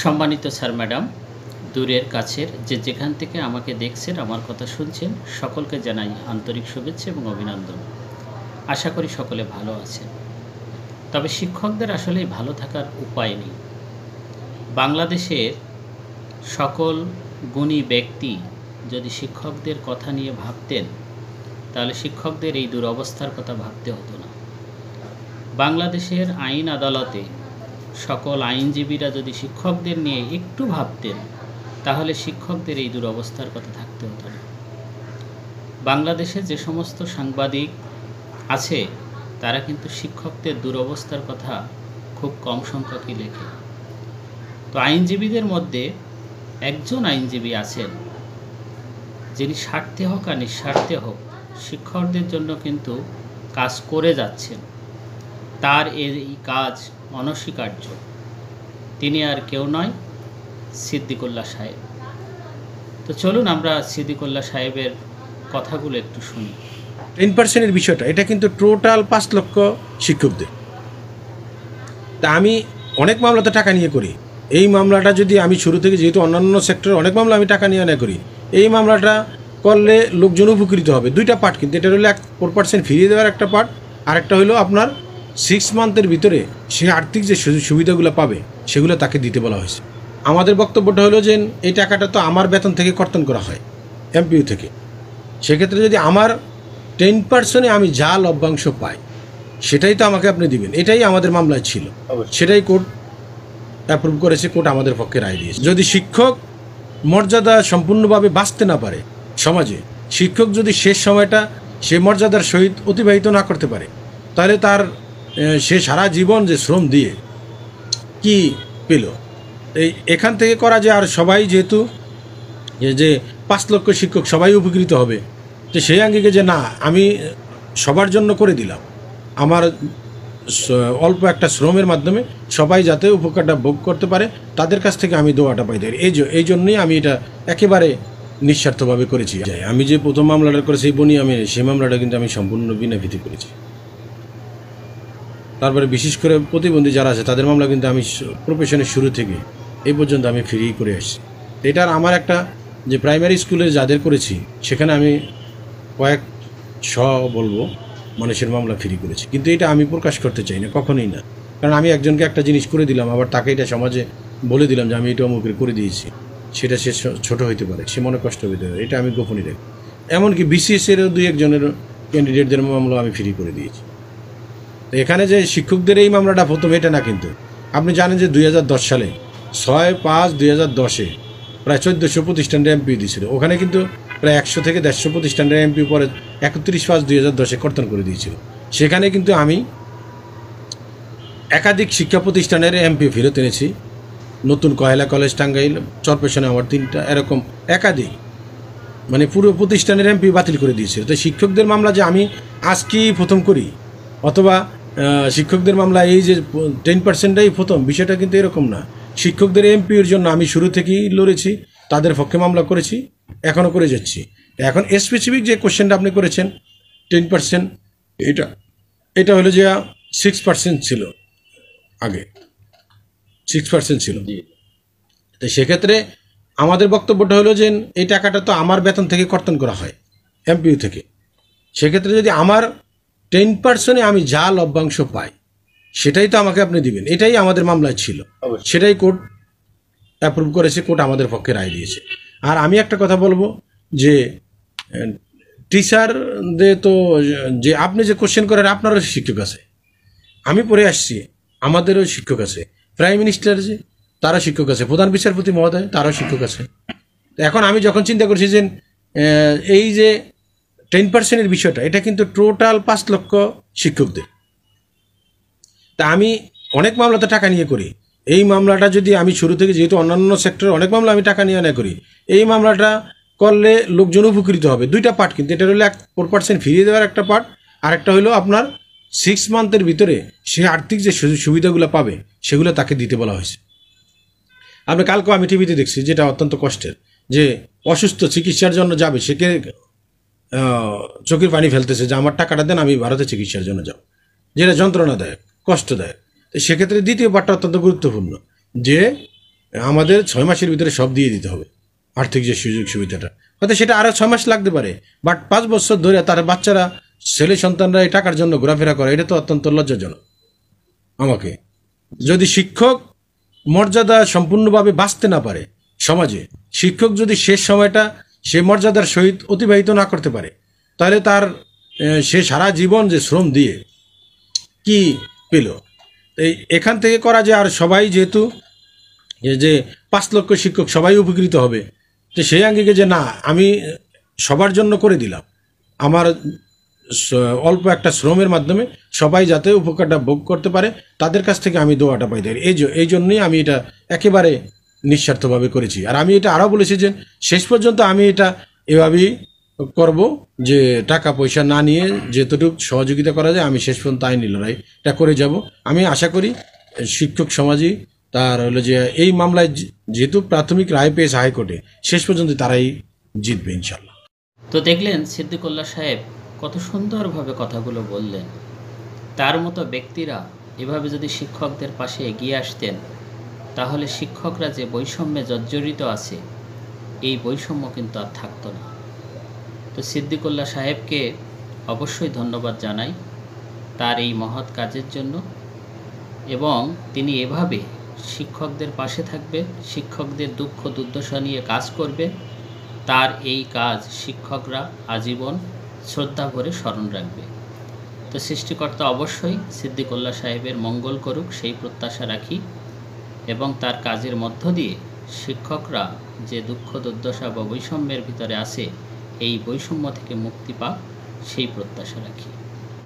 সম্মানিত sir madam দূরের কাছের যে যেখান থেকে আমাকে দেখছেন আমার কথা শুনছেন সকলকে জানাই আন্তরিক শুভেচ্ছা এবং অভিনন্দন আশা করি সকলে ভালো আছেন তবে শিক্ষকদের আসলেই ভালো থাকার উপায় নেই বাংলাদেশের সকল গুণী ব্যক্তি যদি শিক্ষকদের কথা নিয়ে ভাবতেন তাহলে শিক্ষকদের এই দুরবস্থার কথা ভাবতে হতো না বাংলাদেশের আইন আদালতে সকল আইনজীবীরা যদি শিক্ষকদের নিয়ে একটু ভাবতেন তাহলে শিক্ষকদের এই দুরবস্থার কথা থাকতে হতো না বাংলাদেশে যে সমস্ত সাংবাদিক আছে তারা কিন্তু শিক্ষকদের দুরবস্থার কথা খুব কম সংখ্যকই লেখে তো আইনজীবীদের মধ্যে একজন আইনজীবী আছেন যিনি স্বার্থে হোক আর নিঃস্বার্থে হোক শিক্ষকদের জন্য কিন্তু কাজ করে যাচ্ছেন তার এই কাজ অনস্বীকার্য তিনি আর কেউ নয় সিদ্দিকুল্লাহ সাহেব তো চলুন আমরা সিদ্দিকুল্লাহ সাহেবের কথাগুলো একটু শুনি টেন পার্সেন্টের বিষয়টা এটা কিন্তু টোটাল পাঁচ লক্ষ শিক্ষকদের তা আমি অনেক মামলাতে টাকা নিয়ে করি এই মামলাটা যদি আমি শুরু থেকে যেহেতু অন্যান্য সেক্টরে অনেক মামলা আমি টাকা নিয়ে অনেক করি এই মামলাটা করলে লোকজন উপকৃত হবে দুইটা পার্ট কিন্তু এটা হলো এক ফোর পার্সেন্ট ফিরিয়ে দেওয়ার একটা পার্ট আরেকটা হলো আপনার সিক্স মান্থের ভিতরে সে আর্থিক যে সুবিধাগুলো পাবে সেগুলো তাকে দিতে বলা হয়েছে আমাদের বক্তব্যটা হলো যে এই টাকাটা তো আমার বেতন থেকে কর্তন করা হয় এমপিউ থেকে সেক্ষেত্রে যদি আমার টেন পার্সেন্টে আমি যা লভ্যাংশ পাই সেটাই তো আমাকে আপনি দিবেন এটাই আমাদের মামলায় ছিল সেটাই কোর্ট অ্যাপ্রুভ করেছে কোর্ট আমাদের পক্ষে রায় দিয়েছে যদি শিক্ষক মর্যাদা সম্পূর্ণভাবে বাঁচতে না পারে সমাজে শিক্ষক যদি শেষ সময়টা সে মর্যাদার সহিত অতিবাহিত না করতে পারে তাহলে তার সে সারা জীবন যে শ্রম দিয়ে কি পেল এই এখান থেকে করা যে আর সবাই যেহেতু যে পাঁচ লক্ষ শিক্ষক সবাই উপকৃত হবে যে সেই আঙ্গিকে যে না আমি সবার জন্য করে দিলাম আমার অল্প একটা শ্রমের মাধ্যমে সবাই যাতে উপকারটা ভোগ করতে পারে তাদের কাছ থেকে আমি দোয়াটা পাই দেয় এই এই জন্যই আমি এটা একেবারে নিঃস্বার্থভাবে করেছি আমি যে প্রথম মামলাটা করেছি বনি আমি সেই মামলাটা কিন্তু আমি সম্পূর্ণ বিনা ভীতি করেছি তারপরে বিশেষ করে প্রতিবন্ধী যারা আছে তাদের মামলা কিন্তু আমি প্রফেশনের শুরু থেকে এই পর্যন্ত আমি ফ্রি করে আসছি এটার আমার একটা যে প্রাইমারি স্কুলে যাদের করেছি সেখানে আমি কয়েক ছ বলবো মানুষের মামলা ফ্রি করেছি কিন্তু এটা আমি প্রকাশ করতে চাই না কখনোই না কারণ আমি একজনকে একটা জিনিস করে দিলাম আবার তাকে এটা সমাজে বলে দিলাম যে আমি এটা অমুকের করে দিয়েছি সেটা সে ছোটো হইতে পারে সে মনে কষ্ট হইতে পারে এটা আমি গোপনই রাখি এমনকি বিসিএস দুই একজনের ক্যান্ডিডেটদের মামলা আমি ফ্রি করে দিয়েছি এখানে যে শিক্ষকদের এই মামলাটা প্রথম এটা না কিন্তু আপনি জানেন যে দুই সালে ছয় পাঁচ দুই হাজার দশে প্রায় চোদ্দশো প্রতিষ্ঠানের এমপি দিয়েছিল ওখানে কিন্তু প্রায় একশো থেকে দেড়শো প্রতিষ্ঠানের এমপি পরে একত্রিশ পাঁচ দুই হাজার দশে কর্তন করে দিয়েছিল সেখানে কিন্তু আমি একাধিক শিক্ষা প্রতিষ্ঠানের এমপি ফেরত এনেছি নতুন কয়লা কলেজ টাঙ্গাইল চরপেশনে আমার তিনটা এরকম একাধিক মানে পুরো প্রতিষ্ঠানের এমপি বাতিল করে দিয়েছিল তো শিক্ষকদের মামলা যে আমি আজকেই প্রথম করি অথবা শিক্ষকদের মামলা এই যে টেন পার্সেন্টটাই প্রথম বিষয়টা কিন্তু এরকম না শিক্ষকদের এমপির জন্য আমি শুরু থেকেই লড়েছি তাদের পক্ষে মামলা করেছি এখনও করে যাচ্ছি এখন স্পেসিফিক যে কোশ্চেনটা আপনি করেছেন টেন পার্সেন্ট এটা এটা হলো যে সিক্স পার্সেন্ট ছিল আগে সিক্স পার্সেন্ট ছিল তো সেক্ষেত্রে আমাদের বক্তব্যটা হলো যে এই টাকাটা তো আমার বেতন থেকে কর্তন করা হয় এমপিউ থেকে সেক্ষেত্রে যদি আমার টেন পার্সেন্টে আমি যা লভ্যাংশ পাই সেটাই তো আমাকে আপনি দিবেন এটাই আমাদের মামলায় ছিল সেটাই কোর্ট অ্যাপ্রুভ করেছে কোর্ট আমাদের পক্ষে রায় দিয়েছে আর আমি একটা কথা বলবো যে টিচারদের তো যে আপনি যে কোশ্চেন করেন আপনারও শিক্ষক আছে আমি পড়ে আসছি আমাদেরও শিক্ষক আছে প্রাইম মিনিস্টার যে তারা শিক্ষক আছে প্রধান বিচারপতি মহোদয় তারাও শিক্ষক আছে এখন আমি যখন চিন্তা করছি যে এই যে টেন পার্সেন্টের বিষয়টা এটা কিন্তু টোটাল পাঁচ লক্ষ শিক্ষকদের তা আমি অনেক মামলাতে টাকা নিয়ে করি এই মামলাটা যদি আমি শুরু থেকে যেহেতু অন্যান্য সেক্টরে অনেক মামলা আমি টাকা নিয়ে না করি এই মামলাটা করলে লোকজন উপকৃত হবে দুইটা পার্ট কিন্তু এটা হলো এক ফোর পার্সেন্ট ফিরিয়ে দেওয়ার একটা পার্ট আর একটা হলো আপনার সিক্স মান্থের ভিতরে সে আর্থিক যে সুবিধাগুলো পাবে সেগুলো তাকে দিতে বলা হয়েছে আপনি কালকেও আমি টিভিতে দেখছি যেটা অত্যন্ত কষ্টের যে অসুস্থ চিকিৎসার জন্য যাবে সেকে চোখের পানি ফেলতেছে যে আমার টাকাটা দেন আমি ভারতে চিকিৎসার জন্য যাব যেটা যন্ত্রণাদায়ক কষ্টদায়ক তো সেক্ষেত্রে দ্বিতীয় পার্টটা অত্যন্ত গুরুত্বপূর্ণ যে আমাদের ছয় মাসের ভিতরে সব দিয়ে দিতে হবে আর্থিক যে সুযোগ সুবিধাটা হয়তো সেটা আরও ছয় মাস লাগতে পারে বাট পাঁচ বছর ধরে তার বাচ্চারা ছেলে সন্তানরা এই টাকার জন্য ঘোরাফেরা করে এটা তো অত্যন্ত লজ্জাজনক আমাকে যদি শিক্ষক মর্যাদা সম্পূর্ণভাবে বাঁচতে না পারে সমাজে শিক্ষক যদি শেষ সময়টা সে মর্যাদার সহিত অতিবাহিত না করতে পারে তাহলে তার সে সারা জীবন যে শ্রম দিয়ে কি পেল এই এখান থেকে করা যে আর সবাই যেহেতু যে পাঁচ লক্ষ শিক্ষক সবাই উপকৃত হবে তো সেই আঙ্গিকে যে না আমি সবার জন্য করে দিলাম আমার অল্প একটা শ্রমের মাধ্যমে সবাই যাতে উপকারটা ভোগ করতে পারে তাদের কাছ থেকে আমি দোয়াটা পাই দেয় এই এই জন্যই আমি এটা একেবারে নিঃস্বার্থভাবে করেছি আর আমি এটা আরও বলেছি যে শেষ পর্যন্ত আমি এটা এভাবেই করব যে টাকা পয়সা না নিয়ে যেতটুকু সহযোগিতা করা যায় আমি শেষ পর্যন্ত আইনি লড়াই এটা করে যাব আমি আশা করি শিক্ষক সমাজই তার হলো যে এই মামলায় যেহেতু প্রাথমিক রায় পেয়েছে হাইকোর্টে শেষ পর্যন্ত তারাই জিতবে ইনশাল্লাহ তো দেখলেন সিদ্দিকুল্লাহ সাহেব কত সুন্দরভাবে কথাগুলো বললেন তার মতো ব্যক্তিরা এভাবে যদি শিক্ষকদের পাশে এগিয়ে আসতেন তাহলে শিক্ষকরা যে বৈষম্যে জর্জরিত আছে এই বৈষম্য কিন্তু আর থাকতো না তো সিদ্দিকুল্লা সাহেবকে অবশ্যই ধন্যবাদ জানাই তার এই মহৎ কাজের জন্য এবং তিনি এভাবে শিক্ষকদের পাশে থাকবে শিক্ষকদের দুঃখ দুর্দশা নিয়ে কাজ করবে তার এই কাজ শিক্ষকরা আজীবন শ্রদ্ধা ভরে স্মরণ রাখবে তো সৃষ্টিকর্তা অবশ্যই সিদ্দিকুল্লাহ সাহেবের মঙ্গল করুক সেই প্রত্যাশা রাখি এবং তার কাজের মধ্য দিয়ে শিক্ষকরা যে দুঃখ দুর্দশা বা বৈষম্যের ভিতরে আছে এই বৈষম্য থেকে মুক্তি পাক সেই প্রত্যাশা রাখি